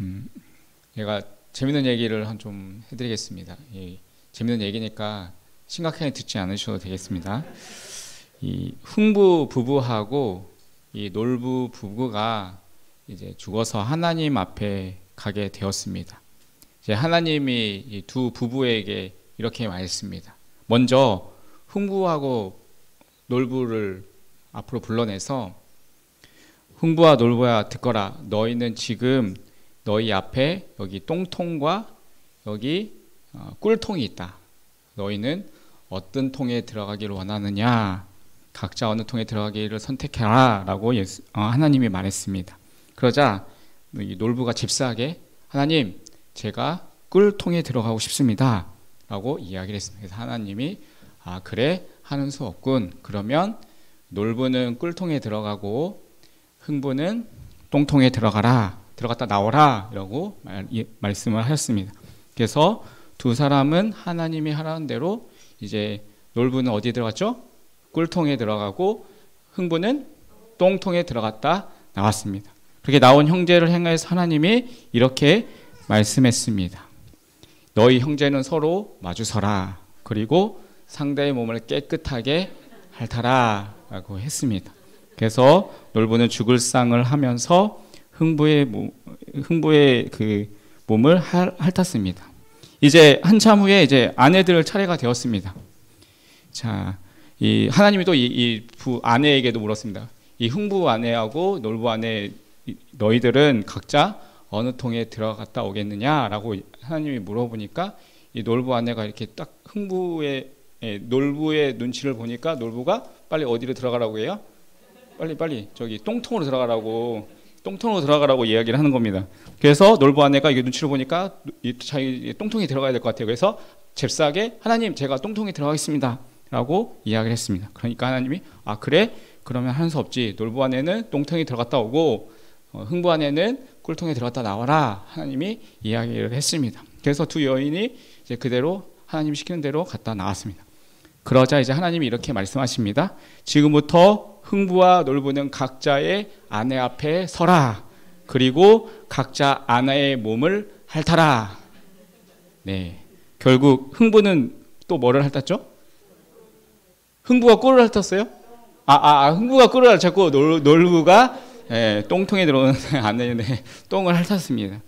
음, 제가 재밌는 얘기를 한 좀 해드리겠습니다. 예, 재밌는 얘기니까 심각하게 듣지 않으셔도 되겠습니다. 이 흥부 부부하고 이 놀부 부부가 이제 죽어서 하나님 앞에 가게 되었습니다. 이제 하나님이 이 두 부부에게 이렇게 말했습니다. 먼저 흥부하고 놀부를 앞으로 불러내서 흥부와 놀부야 듣거라 너희는 지금 너희 앞에 여기 똥통과 여기 어, 꿀통이 있다. 너희는 어떤 통에 들어가기를 원하느냐? 각자 어느 통에 들어가기를 선택해라. 라고 어, 하나님이 말했습니다. 그러자 놀부가 잽싸게 하나님, 제가 꿀통에 들어가고 싶습니다. 라고 이야기를 했습니다. 하나님이 아, 그래? 하는 수 없군. 그러면 놀부는 꿀통에 들어가고 흥부는 똥통에 들어가라. 들어갔다 나오라 라고 말, 말씀을 하셨습니다. 그래서 두 사람은 하나님이 하라는 대로 이제 놀부는 어디 들어갔죠? 꿀통에 들어가고 흥부는 똥통에 들어갔다 나왔습니다. 그렇게 나온 형제를 향해서 하나님이 이렇게 말씀했습니다. 너희 형제는 서로 마주서라. 그리고 상대의 몸을 깨끗하게 핥아라. 라고 했습니다. 그래서 놀부는 죽을 상을 하면서 흥부의 모, 흥부의 그 몸을 핥았습니다. 이제 한참 후에 이제 아내들 차례가 되었습니다. 자, 이 하나님이 또 이 부 아내에게도 물었습니다. 이 흥부 아내하고 놀부 아내 너희들은 각자 어느 통에 들어갔다 오겠느냐라고 하나님이 물어보니까 이 놀부 아내가 이렇게 딱 흥부의 예, 놀부의 눈치를 보니까 놀부가 빨리 어디로 들어가라고 해요? 빨리 빨리 저기 똥통으로 들어가라고 똥통으로 들어가라고 이야기를 하는 겁니다. 그래서 놀부 아내가 이게 눈치를 보니까 자기 똥통이 들어가야 될 것 같아요. 그래서 잽싸게 하나님 제가 똥통에 들어가겠습니다. 라고 이야기를 했습니다. 그러니까 하나님이 아 그래? 그러면 하수 없지. 놀부 아내는 똥통에 들어갔다 오고 어, 흥부 아내는 꿀통에 들어갔다 나와라. 하나님이 이야기를 했습니다. 그래서 두 여인이 이제 그대로 하나님 시키는 대로 갔다 나왔습니다. 그러자 이제 하나님이 이렇게 말씀하십니다. 지금부터 흥부와 놀부는 각자의 아내 앞에 서라. 그리고 각자 아내의 몸을 핥아라. 네. 결국 흥부는 또 뭐를 핥았죠? 흥부가 꿀을 핥았어요? 아, 아, 아 흥부가 꿀을 핥았고 놀, 놀부가 예, 똥통에 들어오는 아내의 똥을 핥았습니다.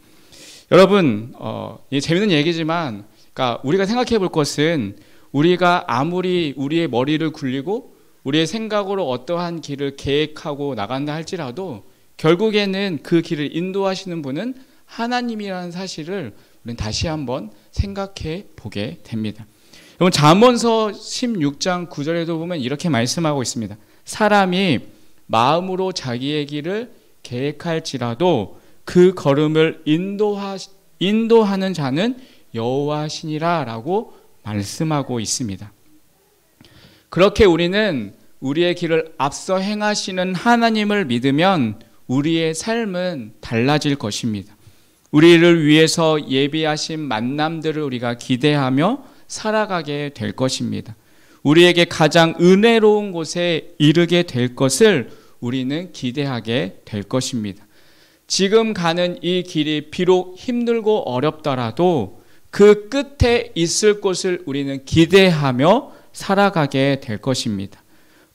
여러분, 어, 예, 재밌는 얘기지만, 그러니까 우리가 생각해 볼 것은 우리가 아무리 우리의 머리를 굴리고 우리의 생각으로 어떠한 길을 계획하고 나간다 할지라도 결국에는 그 길을 인도하시는 분은 하나님이라는 사실을 우리는 다시 한번 생각해 보게 됩니다. 여러분 잠언서 16장 9절에도 보면 이렇게 말씀하고 있습니다. 사람이 마음으로 자기의 길을 계획할지라도 그 걸음을 인도하 인도하는 자는 여호와 신이라라고 말씀하고 있습니다. 그렇게 우리는 우리의 길을 앞서 행하시는 하나님을 믿으면 우리의 삶은 달라질 것입니다. 우리를 위해서 예비하신 만남들을 우리가 기대하며 살아가게 될 것입니다. 우리에게 가장 은혜로운 곳에 이르게 될 것을 우리는 기대하게 될 것입니다. 지금 가는 이 길이 비록 힘들고 어렵더라도 그 끝에 있을 것을 우리는 기대하며 살아가게 될 것입니다.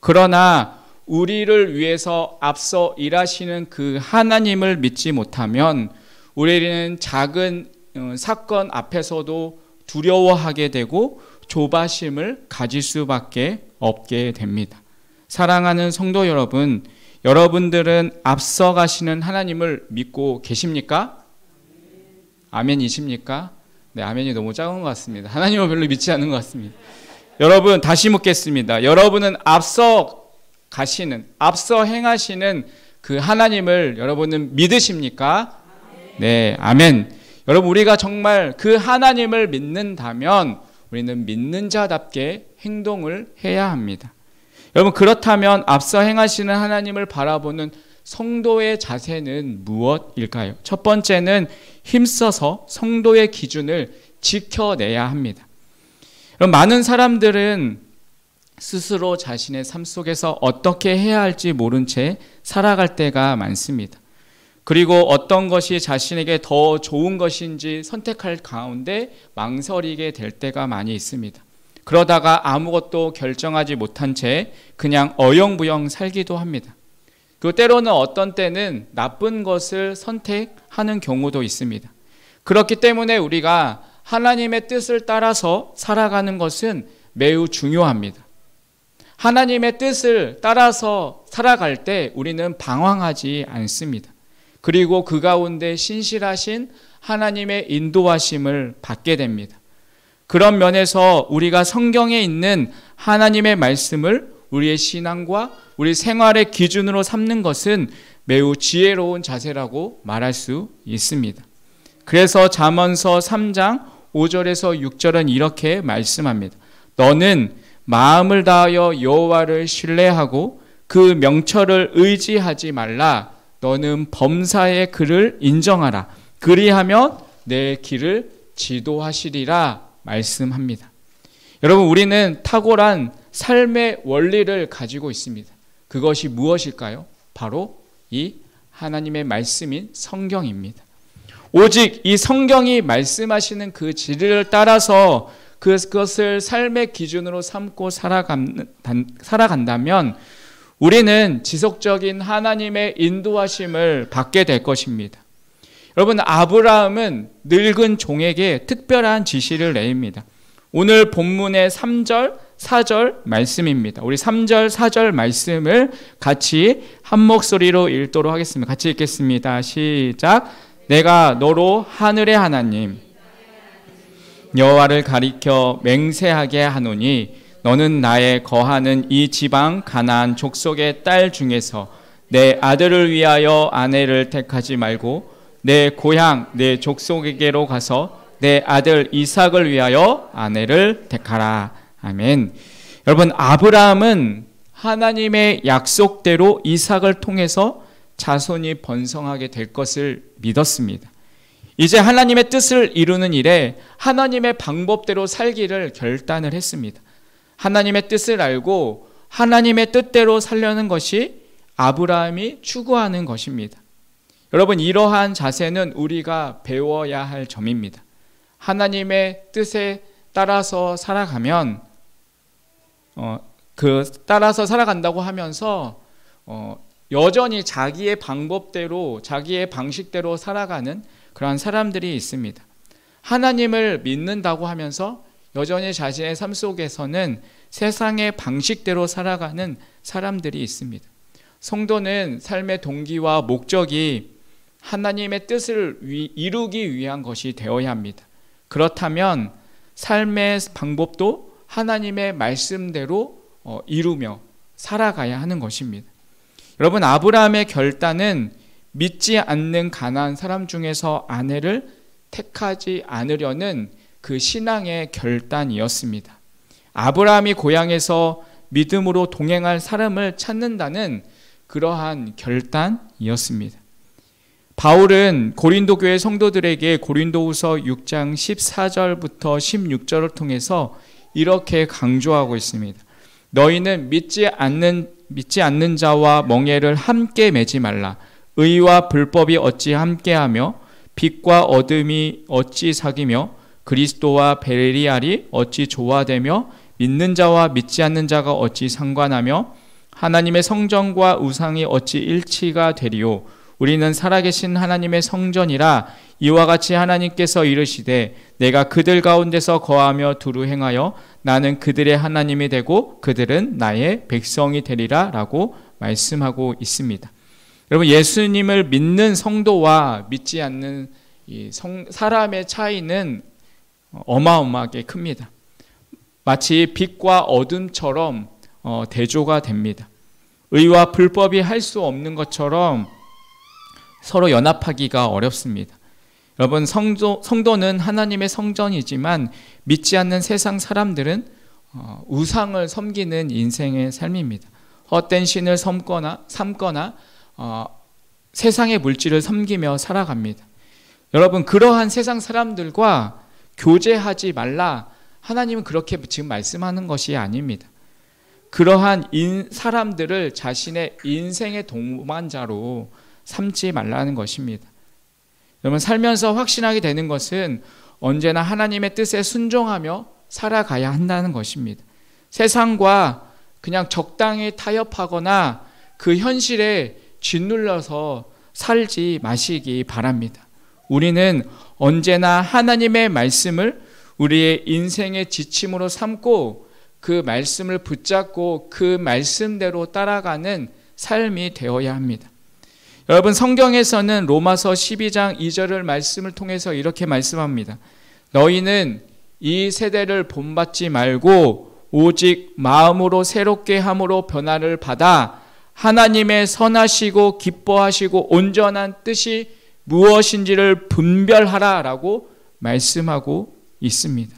그러나 우리를 위해서 앞서 일하시는 그 하나님을 믿지 못하면 우리는 작은 어, 사건 앞에서도 두려워하게 되고 조바심을 가질 수밖에 없게 됩니다. 사랑하는 성도 여러분, 여러분들은 앞서가시는 하나님을 믿고 계십니까? 아멘이십니까? 네, 아멘이 너무 작은 것 같습니다. 하나님을 별로 믿지 않는 것 같습니다. 여러분 다시 묻겠습니다. 여러분은 앞서 가시는 앞서 행하시는 그 하나님을 여러분은 믿으십니까? 네, 아멘. 여러분 우리가 정말 그 하나님을 믿는다면 우리는 믿는 자답게 행동을 해야 합니다. 여러분 그렇다면 앞서 행하시는 하나님을 바라보는 성도의 자세는 무엇일까요? 첫 번째는 힘써서 성도의 기준을 지켜내야 합니다. 그럼 많은 사람들은 스스로 자신의 삶 속에서 어떻게 해야 할지 모른 채 살아갈 때가 많습니다. 그리고 어떤 것이 자신에게 더 좋은 것인지 선택할 가운데 망설이게 될 때가 많이 있습니다. 그러다가 아무것도 결정하지 못한 채 그냥 어영부영 살기도 합니다. 그 때로는 어떤 때는 나쁜 것을 선택하는 경우도 있습니다. 그렇기 때문에 우리가 하나님의 뜻을 따라서 살아가는 것은 매우 중요합니다. 하나님의 뜻을 따라서 살아갈 때 우리는 방황하지 않습니다. 그리고 그 가운데 신실하신 하나님의 인도하심을 받게 됩니다. 그런 면에서 우리가 성경에 있는 하나님의 말씀을 우리의 신앙과 우리 생활의 기준으로 삼는 것은 매우 지혜로운 자세라고 말할 수 있습니다. 그래서 잠언서 3장 5절에서 6절은 이렇게 말씀합니다. 너는 마음을 다하여 여호와를 신뢰하고 그 명철을 의지하지 말라. 너는 범사의 그를 인정하라. 그리하면 내 길을 지도하시리라 말씀합니다. 여러분 우리는 탁월한 삶의 원리를 가지고 있습니다. 그것이 무엇일까요? 바로 이 하나님의 말씀인 성경입니다. 오직 이 성경이 말씀하시는 그 진리를 따라서 그 그것을 삶의 기준으로 삼고 살아간, 살아간다면 우리는 지속적인 하나님의 인도하심을 받게 될 것입니다. 여러분 아브라함은 늙은 종에게 특별한 지시를 내립니다. 오늘 본문의 3절, 4절 말씀입니다. 우리 3절, 4절 말씀을 같이 한 목소리로 읽도록 하겠습니다. 같이 읽겠습니다. 시작. 내가 너로 하늘의 하나님 여호와를 가리켜 맹세하게 하노니 너는 나의 거하는 이 지방 가나안 족속의 딸 중에서 내 아들을 위하여 아내를 택하지 말고 내 고향 내 족속에게로 가서 내 아들 이삭을 위하여 아내를 택하라 아멘. 여러분 아브라함은 하나님의 약속대로 이삭을 통해서 자손이 번성하게 될 것을 믿었습니다. 이제 하나님의 뜻을 이루는 일에 하나님의 방법대로 살기를 결단을 했습니다. 하나님의 뜻을 알고 하나님의 뜻대로 살려는 것이 아브라함이 추구하는 것입니다. 여러분, 이러한 자세는 우리가 배워야 할 점입니다. 하나님의 뜻에 따라서 살아가면, 어, 그, 따라서 살아간다고 하면서, 어, 여전히 자기의 방법대로 자기의 방식대로 살아가는 그런 사람들이 있습니다. 하나님을 믿는다고 하면서 여전히 자신의 삶 속에서는 세상의 방식대로 살아가는 사람들이 있습니다. 성도는 삶의 동기와 목적이 하나님의 뜻을 위, 이루기 위한 것이 되어야 합니다. 그렇다면 삶의 방법도 하나님의 말씀대로 어, 이루며 살아가야 하는 것입니다. 여러분 아브라함의 결단은 믿지 않는 가난 사람 중에서 아내를 택하지 않으려는 그 신앙의 결단이었습니다. 아브라함이 고향에서 믿음으로 동행할 사람을 찾는다는 그러한 결단이었습니다. 바울은 고린도 교회 성도들에게 고린도후서 6장 14절부터 16절을 통해서 이렇게 강조하고 있습니다. 너희는 믿지 않는 믿지 않는 자와 멍에를 함께 매지 말라. 의와 불법이 어찌 함께하며 빛과 어둠이 어찌 사귀며 그리스도와 베리알이 어찌 조화되며 믿는 자와 믿지 않는 자가 어찌 상관하며 하나님의 성전과 우상이 어찌 일치가 되리요 우리는 살아계신 하나님의 성전이라 이와 같이 하나님께서 이르시되 내가 그들 가운데서 거하며 두루 행하여 나는 그들의 하나님이 되고 그들은 나의 백성이 되리라 라고 말씀하고 있습니다. 여러분 예수님을 믿는 성도와 믿지 않는 성, 사람의 차이는 어마어마하게 큽니다. 마치 빛과 어둠처럼 어, 대조가 됩니다. 의와 불법이 할 수 없는 것처럼 서로 연합하기가 어렵습니다. 여러분 성도, 성도는 하나님의 성전이지만 믿지 않는 세상 사람들은 어, 우상을 섬기는 인생의 삶입니다. 헛된 신을 섬거나 삼거나 어, 세상의 물질을 섬기며 살아갑니다. 여러분 그러한 세상 사람들과 교제하지 말라 하나님은 그렇게 지금 말씀하는 것이 아닙니다. 그러한 인, 사람들을 자신의 인생의 동반자로 삼지 말라는 것입니다. 여러분, 살면서 확신하게 되는 것은 언제나 하나님의 뜻에 순종하며 살아가야 한다는 것입니다. 세상과 그냥 적당히 타협하거나 그 현실에 짓눌려서 살지 마시기 바랍니다. 우리는 언제나 하나님의 말씀을 우리의 인생의 지침으로 삼고 그 말씀을 붙잡고 그 말씀대로 따라가는 삶이 되어야 합니다. 여러분 성경에서는 로마서 12장 2절을 말씀을 통해서 이렇게 말씀합니다. 너희는 이 세대를 본받지 말고 오직 마음으로 새롭게 함으로 변화를 받아 하나님의 선하시고 기뻐하시고 온전한 뜻이 무엇인지를 분별하라라고 말씀하고 있습니다.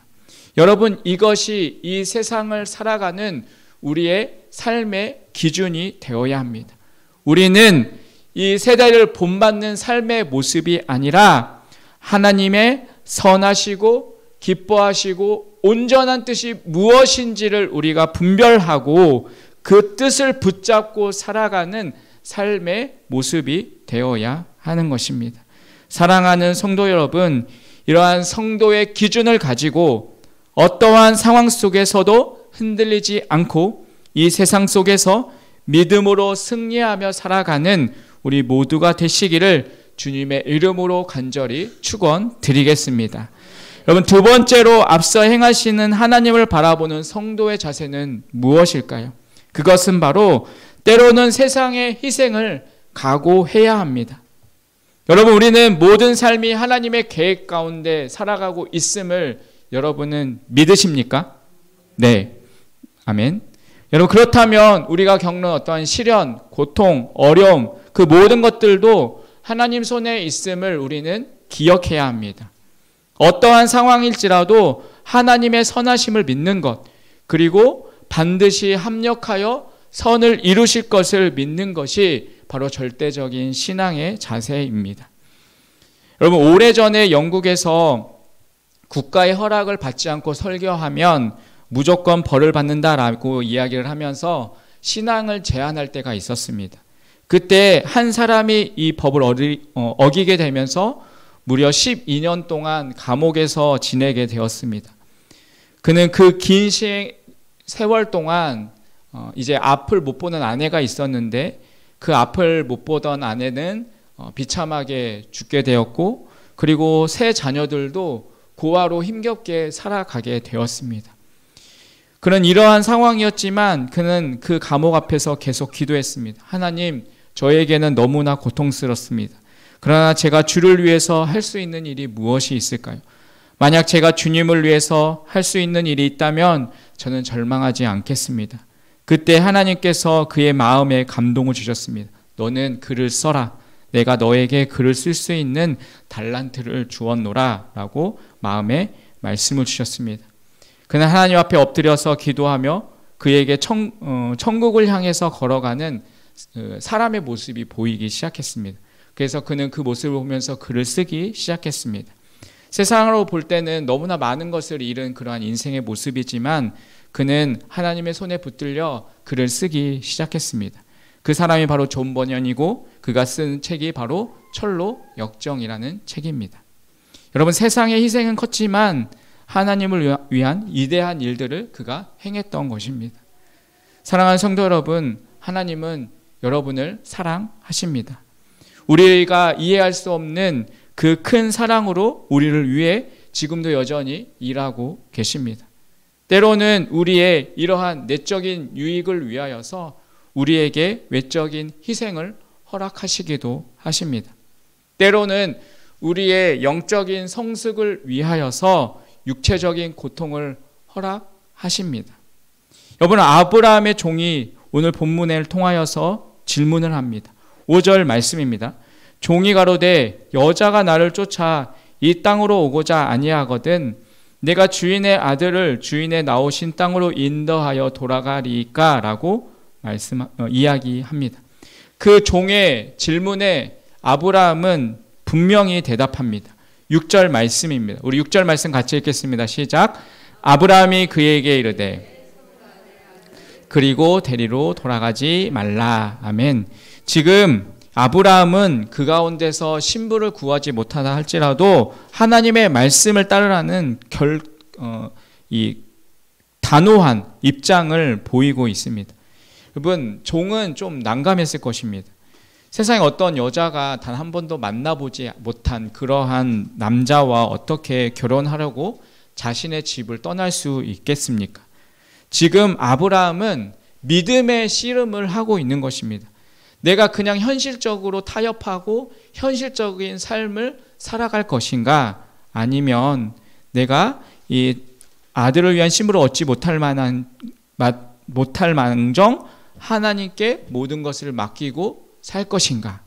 여러분 이것이 이 세상을 살아가는 우리의 삶의 기준이 되어야 합니다. 우리는 이 세대를 본받는 삶의 모습이 아니라 하나님의 선하시고 기뻐하시고 온전한 뜻이 무엇인지를 우리가 분별하고 그 뜻을 붙잡고 살아가는 삶의 모습이 되어야 하는 것입니다. 사랑하는 성도 여러분, 이러한 성도의 기준을 가지고 어떠한 상황 속에서도 흔들리지 않고 이 세상 속에서 믿음으로 승리하며 살아가는 우리 모두가 되시기를 주님의 이름으로 간절히 축원드리겠습니다. 여러분 두 번째로 앞서 행하시는 하나님을 바라보는 성도의 자세는 무엇일까요? 그것은 바로 때로는 세상의 희생을 각오해야 합니다. 여러분 우리는 모든 삶이 하나님의 계획 가운데 살아가고 있음을 여러분은 믿으십니까? 네. 아멘. 여러분 그렇다면 우리가 겪는 어떠한 시련, 고통, 어려움 그 모든 것들도 하나님 손에 있음을 우리는 기억해야 합니다. 어떠한 상황일지라도 하나님의 선하심을 믿는 것, 그리고 반드시 합력하여 선을 이루실 것을 믿는 것이 바로 절대적인 신앙의 자세입니다. 여러분, 오래전에 영국에서 국가의 허락을 받지 않고 설교하면 무조건 벌을 받는다라고 이야기를 하면서 신앙을 제한할 때가 있었습니다. 그때 한 사람이 이 법을 어, 어기게 되면서 무려 12년 동안 감옥에서 지내게 되었습니다. 그는 그 긴 세월 동안 어, 이제 앞을 못 보는 아내가 있었는데 그 앞을 못 보던 아내는 어, 비참하게 죽게 되었고 그리고 세 자녀들도 고아로 힘겹게 살아가게 되었습니다. 그런 이러한 상황이었지만 그는 그 감옥 앞에서 계속 기도했습니다. 하나님, 저에게는 너무나 고통스럽습니다. 그러나 제가 주를 위해서 할 수 있는 일이 무엇이 있을까요? 만약 제가 주님을 위해서 할 수 있는 일이 있다면 저는 절망하지 않겠습니다. 그때 하나님께서 그의 마음에 감동을 주셨습니다. 너는 글을 써라. 내가 너에게 글을 쓸 수 있는 달란트를 주었노라. 라고 마음에 말씀을 주셨습니다. 그는 하나님 앞에 엎드려서 기도하며 그에게 청, 어, 천국을 향해서 걸어가는 어, 사람의 모습이 보이기 시작했습니다. 그래서 그는 그 모습을 보면서 글을 쓰기 시작했습니다. 세상으로 볼 때는 너무나 많은 것을 잃은 그러한 인생의 모습이지만 그는 하나님의 손에 붙들려 글을 쓰기 시작했습니다. 그 사람이 바로 존번년이고 그가 쓴 책이 바로 철로 역정이라는 책입니다. 여러분 세상의 희생은 컸지만 하나님을 위한 위대한 일들을 그가 행했던 것입니다. 사랑하는 성도 여러분, 하나님은 여러분을 사랑하십니다. 우리가 이해할 수 없는 그 큰 사랑으로 우리를 위해 지금도 여전히 일하고 계십니다. 때로는 우리의 이러한 내적인 유익을 위하여서 우리에게 외적인 희생을 허락하시기도 하십니다. 때로는 우리의 영적인 성숙을 위하여서 육체적인 고통을 허락하십니다. 여러분 아브라함의 종이 오늘 본문을 통하여서 질문을 합니다. 5절 말씀입니다. 종이 가로되 여자가 나를 쫓아 이 땅으로 오고자 아니하거든 내가 주인의 아들을 주인의 나오신 땅으로 인도하여 돌아가리까라고 말씀 어, 이야기합니다. 그 종의 질문에 아브라함은 분명히 대답합니다. 6절 말씀입니다. 우리 6절 말씀 같이 읽겠습니다. 시작. 아브라함이 그에게 이르되 그리고 대리로 돌아가지 말라. 아멘. 지금 아브라함은 그 가운데서 신부를 구하지 못하다 할지라도 하나님의 말씀을 따르라는 결, 어, 이 단호한 입장을 보이고 있습니다. 여러분, 종은 좀 난감했을 것입니다. 세상에 어떤 여자가 단 한 번도 만나보지 못한 그러한 남자와 어떻게 결혼하려고 자신의 집을 떠날 수 있겠습니까? 지금 아브라함은 믿음의 씨름을 하고 있는 것입니다. 내가 그냥 현실적으로 타협하고 현실적인 삶을 살아갈 것인가 아니면 내가 이 아들을 위한 심으로 얻지 못할 만한 못할 망정 하나님께 모든 것을 맡기고 살 것인가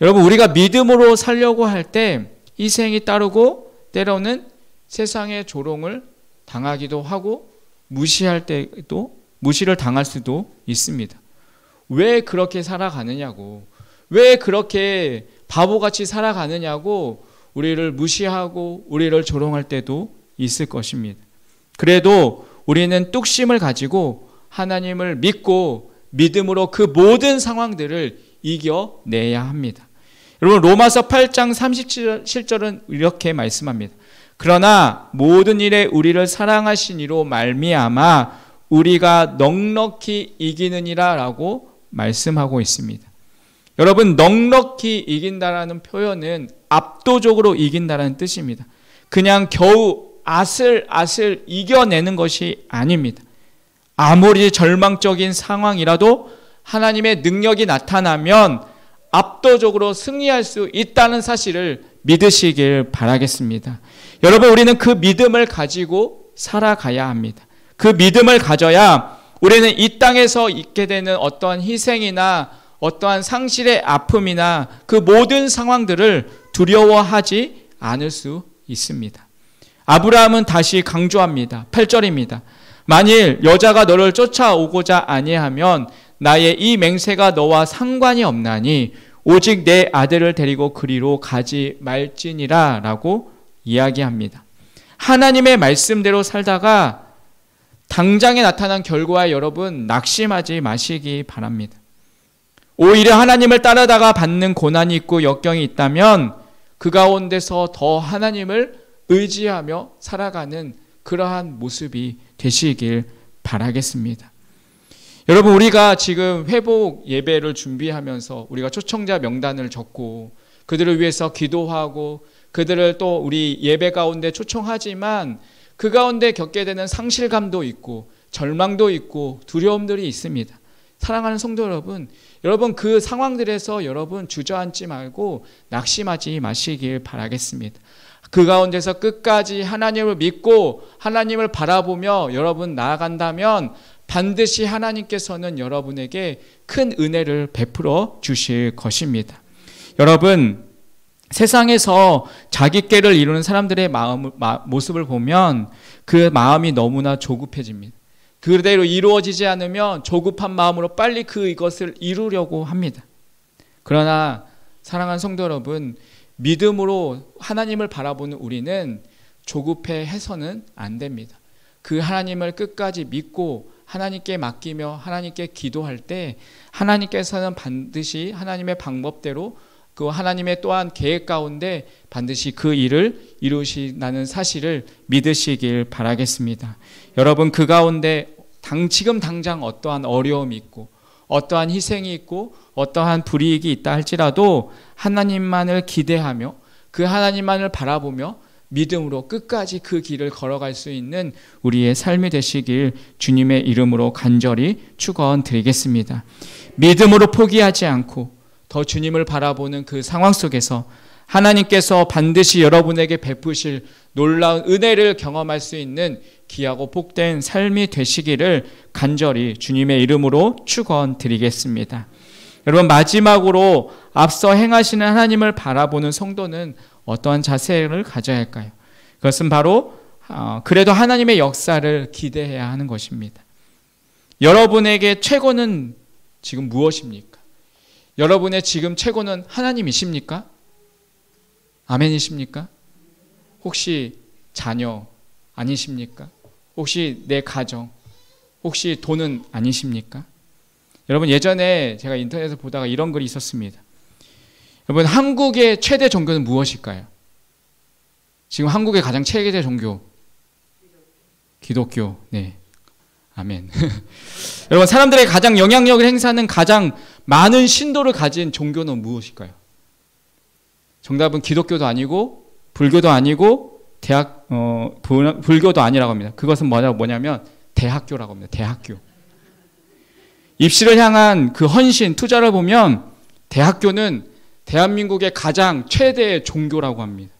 여러분 우리가 믿음으로 살려고 할때 희생이 따르고 때로는 세상의 조롱을 당하기도 하고 무시할 때도 무시를 당할 수도 있습니다. 왜 그렇게 살아가느냐고, 왜 그렇게 바보같이 살아가느냐고, 우리를 무시하고 우리를 조롱할 때도 있을 것입니다. 그래도 우리는 뚝심을 가지고 하나님을 믿고 믿음으로 그 모든 상황들을 이겨내야 합니다. 여러분, 로마서 8장 37절은 이렇게 말씀합니다. 그러나 모든 일에 우리를 사랑하신 이로 말미암아 우리가 넉넉히 이기는이라라고 말씀하고 있습니다. 여러분 넉넉히 이긴다라는 표현은 압도적으로 이긴다라는 뜻입니다. 그냥 겨우 아슬아슬 이겨내는 것이 아닙니다. 아무리 절망적인 상황이라도 하나님의 능력이 나타나면 압도적으로 승리할 수 있다는 사실을 믿으시길 바라겠습니다. 여러분 우리는 그 믿음을 가지고 살아가야 합니다. 그 믿음을 가져야 우리는 이 땅에서 있게 되는 어떠한 희생이나 어떠한 상실의 아픔이나 그 모든 상황들을 두려워하지 않을 수 있습니다. 아브라함은 다시 강조합니다. 8절입니다. 만일 여자가 너를 쫓아오고자 아니하면 나의 이 맹세가 너와 상관이 없나니 오직 내 아들을 데리고 그리로 가지 말지니라 라고 이야기합니다. 하나님의 말씀대로 살다가 당장에 나타난 결과에 여러분 낙심하지 마시기 바랍니다. 오히려 하나님을 따르다가 받는 고난이 있고 역경이 있다면 그 가운데서 더 하나님을 의지하며 살아가는 그러한 모습이 되시길 바라겠습니다. 여러분 우리가 지금 회복 예배를 준비하면서 우리가 초청자 명단을 적고 그들을 위해서 기도하고 그들을 또 우리 예배 가운데 초청하지만 그 가운데 겪게 되는 상실감도 있고 절망도 있고 두려움들이 있습니다. 사랑하는 성도 여러분, 여러분 그 상황들에서 여러분 주저앉지 말고 낙심하지 마시길 바라겠습니다. 그 가운데서 끝까지 하나님을 믿고 하나님을 바라보며 여러분 나아간다면 반드시 하나님께서는 여러분에게 큰 은혜를 베풀어 주실 것입니다. 여러분, 세상에서 자기께를 이루는 사람들의 마음, 마, 모습을 보면 그 마음이 너무나 조급해집니다. 그대로 이루어지지 않으면 조급한 마음으로 빨리 그 이것을 이루려고 합니다. 그러나 사랑하는 성도 여러분, 믿음으로 하나님을 바라보는 우리는 조급해 해서는 안 됩니다. 그 하나님을 끝까지 믿고 하나님께 맡기며 하나님께 기도할 때 하나님께서는 반드시 하나님의 방법대로 그 하나님의 또한 계획 가운데 반드시 그 일을 이루시나는 사실을 믿으시길 바라겠습니다. 여러분 그 가운데 당 지금 당장 어떠한 어려움이 있고 어떠한 희생이 있고 어떠한 불이익이 있다 할지라도 하나님만을 기대하며 그 하나님만을 바라보며 믿음으로 끝까지 그 길을 걸어갈 수 있는 우리의 삶이 되시길 주님의 이름으로 간절히 축원드리겠습니다. 믿음으로 포기하지 않고 더 주님을 바라보는 그 상황 속에서 하나님께서 반드시 여러분에게 베푸실 놀라운 은혜를 경험할 수 있는 귀하고 복된 삶이 되시기를 간절히 주님의 이름으로 축원드리겠습니다. 여러분 마지막으로 앞서 행하시는 하나님을 바라보는 성도는 어떠한 자세를 가져야 할까요? 그것은 바로 어, 그래도 하나님의 역사를 기대해야 하는 것입니다. 여러분에게 최고는 지금 무엇입니까? 여러분의 지금 최고는 하나님이십니까? 아멘이십니까? 혹시 자녀 아니십니까? 혹시 내 가정, 혹시 돈은 아니십니까? 여러분 예전에 제가 인터넷에서 보다가 이런 글이 있었습니다. 여러분 한국의 최대 종교는 무엇일까요? 지금 한국의 가장 최대 종교 기독교. 네. 아멘. 여러분, 사람들의 가장 영향력을 행사하는 가장 많은 신도를 가진 종교는 무엇일까요? 정답은 기독교도 아니고, 불교도 아니고, 대학, 어, 불, 불교도 아니라고 합니다. 그것은 뭐냐, 뭐냐면, 대학교라고 합니다. 대학교. 입시를 향한 그 헌신, 투자를 보면, 대학교는 대한민국의 가장 최대의 종교라고 합니다.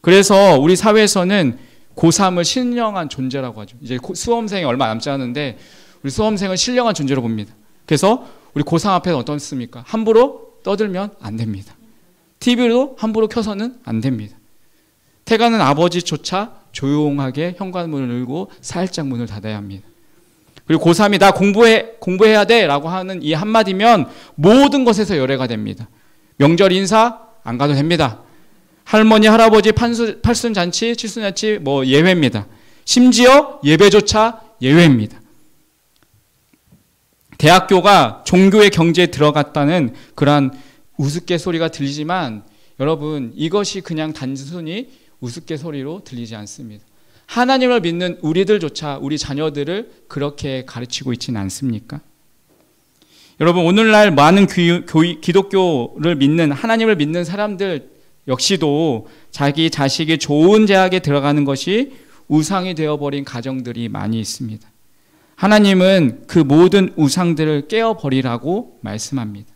그래서 우리 사회에서는 고3을 신령한 존재라고 하죠. 이제 수험생이 얼마 남지 않은데 우리 수험생을 신령한 존재로 봅니다. 그래서 우리 고3 앞에서 어떻습니까? 함부로 떠들면 안 됩니다. TV도 함부로 켜서는 안 됩니다. 태가는 아버지조차 조용하게 현관문을 열고 살짝 문을 닫아야 합니다. 그리고 고3이 나 공부해, 공부해야 돼 라고 하는 이 한마디면 모든 것에서 열애가 됩니다. 명절 인사 안 가도 됩니다. 할머니, 할아버지 팔순잔치, 칠순잔치 뭐 예외입니다. 심지어 예배조차 예외입니다. 대학교가 종교의 경제에 들어갔다는 그러한 우스갯소리가 들리지만 여러분 이것이 그냥 단순히 우스갯소리로 들리지 않습니다. 하나님을 믿는 우리들조차 우리 자녀들을 그렇게 가르치고 있지는 않습니까? 여러분 오늘날 많은 기, 교 기독교를 믿는 하나님을 믿는 사람들 역시도 자기 자식이 좋은 제약에 들어가는 것이 우상이 되어버린 가정들이 많이 있습니다. 하나님은 그 모든 우상들을 깨어버리라고 말씀합니다.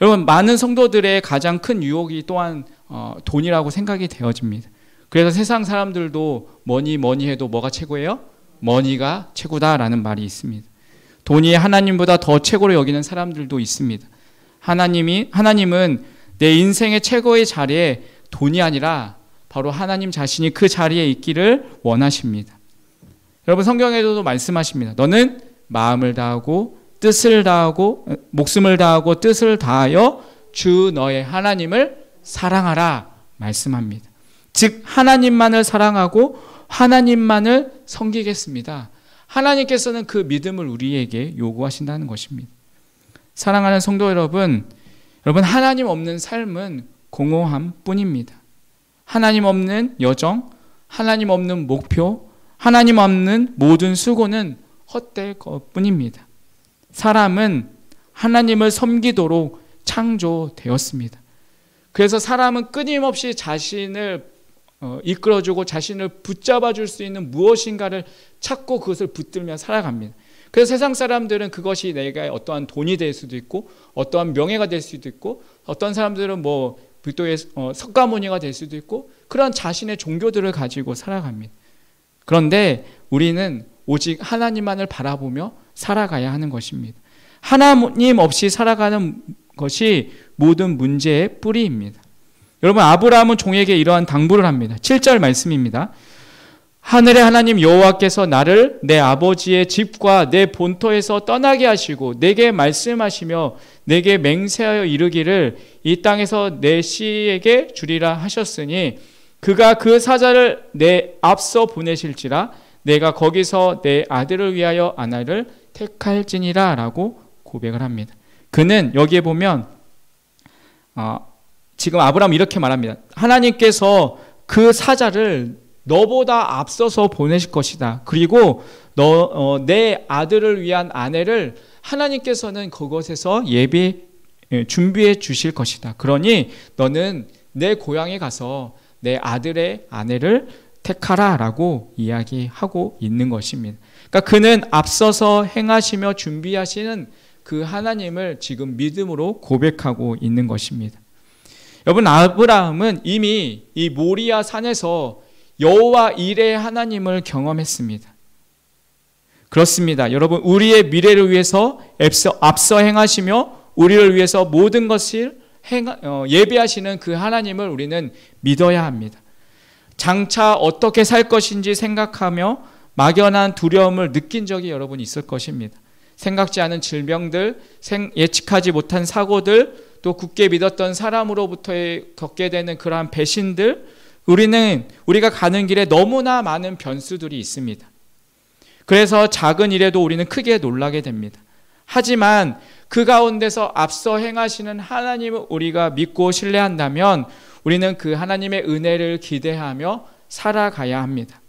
여러분, 많은 성도들의 가장 큰 유혹이 또한 어, 돈이라고 생각이 되어집니다. 그래서 세상 사람들도 뭐니 뭐니 해도 뭐가 최고예요? 머니가 최고다라는 말이 있습니다. 돈이 하나님보다 더 최고로 여기는 사람들도 있습니다. 하나님이, 하나님은 내 인생의 최고의 자리에 돈이 아니라 바로 하나님 자신이 그 자리에 있기를 원하십니다. 여러분 성경에도 말씀하십니다. 너는 마음을 다하고 뜻을 다하고 어, 목숨을 다하고 뜻을 다하여 주 너의 하나님을 사랑하라 말씀합니다. 즉 하나님만을 사랑하고 하나님만을 섬기겠습니다. 하나님께서는 그 믿음을 우리에게 요구하신다는 것입니다. 사랑하는 성도 여러분, 여러분 하나님 없는 삶은 공허함 뿐입니다. 하나님 없는 여정, 하나님 없는 목표, 하나님 없는 모든 수고는 헛될 것 뿐입니다. 사람은 하나님을 섬기도록 창조되었습니다. 그래서 사람은 끊임없이 자신을 어, 이끌어주고 자신을 붙잡아 줄 수 있는 무엇인가를 찾고 그것을 붙들며 살아갑니다. 그래서 세상 사람들은 그것이 내가 어떠한 돈이 될 수도 있고 어떠한 명예가 될 수도 있고 어떤 사람들은 뭐 불도의 어, 석가모니가 될 수도 있고 그런 자신의 종교들을 가지고 살아갑니다. 그런데 우리는 오직 하나님만을 바라보며 살아가야 하는 것입니다. 하나님 없이 살아가는 것이 모든 문제의 뿌리입니다. 여러분 아브라함은 종에게 이러한 당부를 합니다. 7절 말씀입니다. 하늘의 하나님 여호와께서 나를 내 아버지의 집과 내 본토에서 떠나게 하시고 내게 말씀하시며 내게 맹세하여 이르기를 이 땅에서 내 씨에게 주리라 하셨으니 그가 그 사자를 내 앞서 보내실지라 내가 거기서 내 아들을 위하여 아나를 택할지니라 라고 고백을 합니다. 그는 여기에 보면 어, 지금 아브라함 이렇게 말합니다. 하나님께서 그 사자를 너보다 앞서서 보내실 것이다. 그리고 너, 어, 내 아들을 위한 아내를 하나님께서는 그것에서 예비, 예, 준비해 주실 것이다. 그러니 너는 내 고향에 가서 내 아들의 아내를 택하라 라고 이야기하고 있는 것입니다. 그러니까 그는 앞서서 행하시며 준비하시는 그 하나님을 지금 믿음으로 고백하고 있는 것입니다. 여러분, 아브라함은 이미 이 모리아 산에서 여호와 이레 하나님을 경험했습니다. 그렇습니다. 여러분 우리의 미래를 위해서 앞서, 앞서 행하시며 우리를 위해서 모든 것을 행, 어, 예배하시는 그 하나님을 우리는 믿어야 합니다. 장차 어떻게 살 것인지 생각하며 막연한 두려움을 느낀 적이 여러분 있을 것입니다. 생각지 않은 질병들, 예측하지 못한 사고들, 또 굳게 믿었던 사람으로부터 겪게 되는 그러한 배신들, 우리는 우리가 가는 길에 너무나 많은 변수들이 있습니다. 그래서 작은 일에도 우리는 크게 놀라게 됩니다. 하지만 그 가운데서 앞서 행하시는 하나님을 우리가 믿고 신뢰한다면 우리는 그 하나님의 은혜를 기대하며 살아가야 합니다.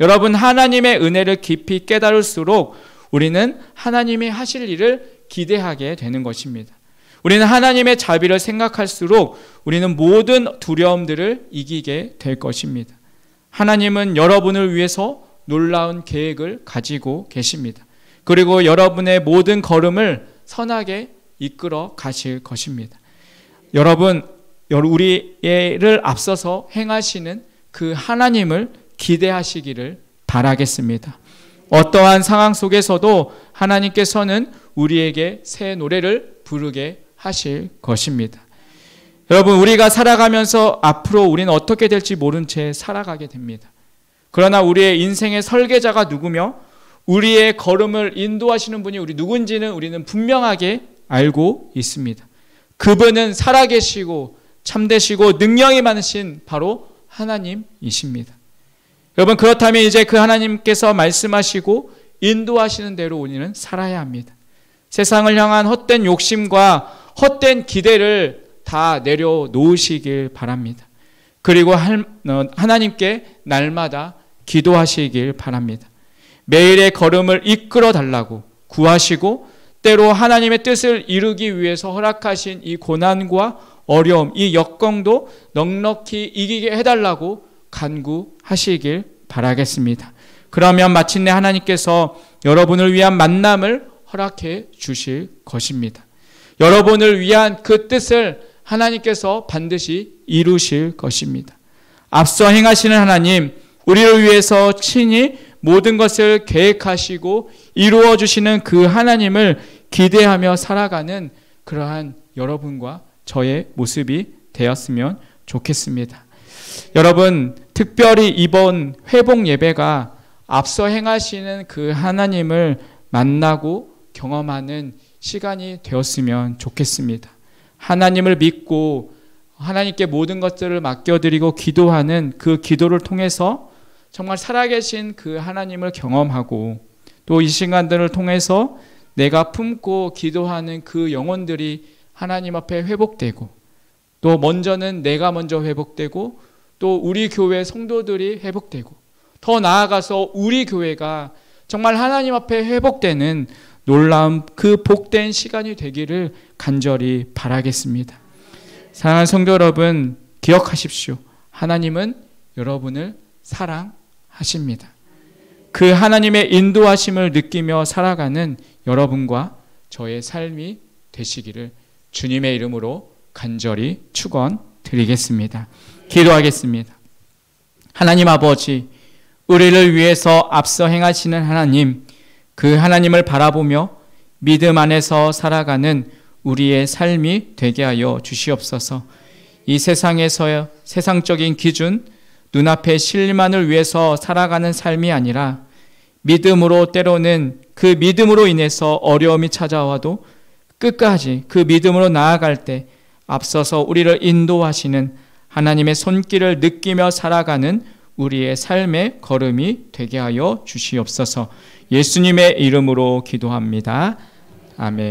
여러분, 하나님의 은혜를 깊이 깨달을수록 우리는 하나님이 하실 일을 기대하게 되는 것입니다. 우리는 하나님의 자비를 생각할수록 우리는 모든 두려움들을 이기게 될 것입니다. 하나님은 여러분을 위해서 놀라운 계획을 가지고 계십니다. 그리고 여러분의 모든 걸음을 선하게 이끌어 가실 것입니다. 여러분, 우리를 앞서서 행하시는 그 하나님을 기대하시기를 바라겠습니다. 어떠한 상황 속에서도 하나님께서는 우리에게 새 노래를 부르게 하실 것입니다. 여러분, 우리가 살아가면서 앞으로 우리는 어떻게 될지 모른 채 살아가게 됩니다. 그러나 우리의 인생의 설계자가 누구며 우리의 걸음을 인도하시는 분이 우리 누군지는 우리는 분명하게 알고 있습니다. 그분은 살아계시고 참되시고 능력이 많으신 바로 하나님이십니다. 여러분, 그렇다면 이제 그 하나님께서 말씀하시고 인도하시는 대로 우리는 살아야 합니다. 세상을 향한 헛된 욕심과 헛된 기대를 다 내려놓으시길 바랍니다. 그리고 어, 하나님께 날마다 기도하시길 바랍니다. 매일의 걸음을 이끌어 달라고 구하시고 때로 하나님의 뜻을 이루기 위해서 허락하신 이 고난과 어려움, 이 역경도 넉넉히 이기게 해달라고 간구하시길 바라겠습니다. 그러면 마침내 하나님께서 여러분을 위한 만남을 허락해 주실 것입니다. 여러분을 위한 그 뜻을 하나님께서 반드시 이루실 것입니다. 앞서 행하시는 하나님, 우리를 위해서 친히 모든 것을 계획하시고 이루어 주시는 그 하나님을 기대하며 살아가는 그러한 여러분과 저의 모습이 되었으면 좋겠습니다. 여러분, 특별히 이번 회복 예배가 앞서 행하시는 그 하나님을 만나고 경험하는 시간이 되었으면 좋겠습니다. 하나님을 믿고 하나님께 모든 것들을 맡겨드리고 기도하는 그 기도를 통해서 정말 살아계신 그 하나님을 경험하고 또 이 시간들을 통해서 내가 품고 기도하는 그 영혼들이 하나님 앞에 회복되고 또 먼저는 내가 먼저 회복되고 또 우리 교회 성도들이 회복되고 더 나아가서 우리 교회가 정말 하나님 앞에 회복되는 놀라운 그 복된 시간이 되기를 간절히 바라겠습니다. 사랑하는 성도 여러분, 기억하십시오. 하나님은 여러분을 사랑하십니다. 그 하나님의 인도하심을 느끼며 살아가는 여러분과 저의 삶이 되시기를 주님의 이름으로 간절히 축원드리겠습니다. 기도하겠습니다. 하나님 아버지, 우리를 위해서 앞서 행하시는 하나님, 그 하나님을 바라보며 믿음 안에서 살아가는 우리의 삶이 되게 하여 주시옵소서. 이 세상에서 세상적인 기준, 눈앞의 실만을 위해서 살아가는 삶이 아니라 믿음으로 때로는 그 믿음으로 인해서 어려움이 찾아와도 끝까지 그 믿음으로 나아갈 때 앞서서 우리를 인도하시는 하나님의 손길을 느끼며 살아가는 우리의 삶의 걸음이 되게 하여 주시옵소서. 예수님의 이름으로 기도합니다. 아멘.